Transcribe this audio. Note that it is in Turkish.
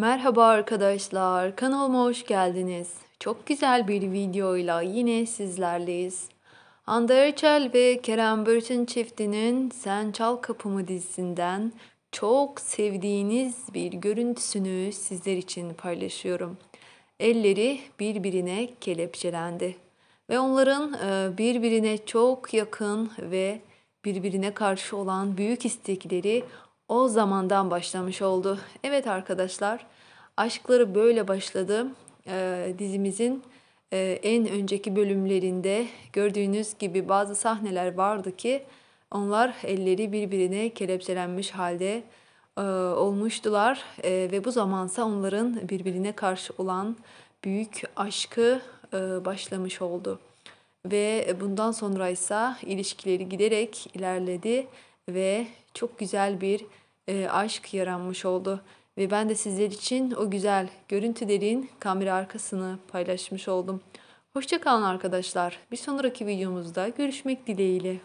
Merhaba arkadaşlar, kanalıma hoş geldiniz. Çok güzel bir videoyla yine sizlerleyiz. Hande Erçel ve Kerem Bürçin çiftinin Sen Çal Kapımı dizisinden çok sevdiğiniz bir görüntüsünü sizler için paylaşıyorum. Elleri birbirine kelepçelendi ve onların e, birbirine çok yakın ve birbirine karşı olan büyük istekleri o zamandan başlamış oldu. Evet arkadaşlar, aşkları böyle başladı. Ee, dizimizin e, en önceki bölümlerinde gördüğünüz gibi bazı sahneler vardı ki onlar elleri birbirine kelepçelenmiş halde e, olmuştular e, ve bu zamansa onların birbirine karşı olan büyük aşkı e, başlamış oldu. Ve bundan sonra ise ilişkileri giderek ilerledi ve çok güzel bir e, aşk yaranmış oldu. Ve ben de sizler için o güzel görüntülerin kamera arkasını paylaşmış oldum. Hoşçakalın arkadaşlar. Bir sonraki videomuzda görüşmek dileğiyle.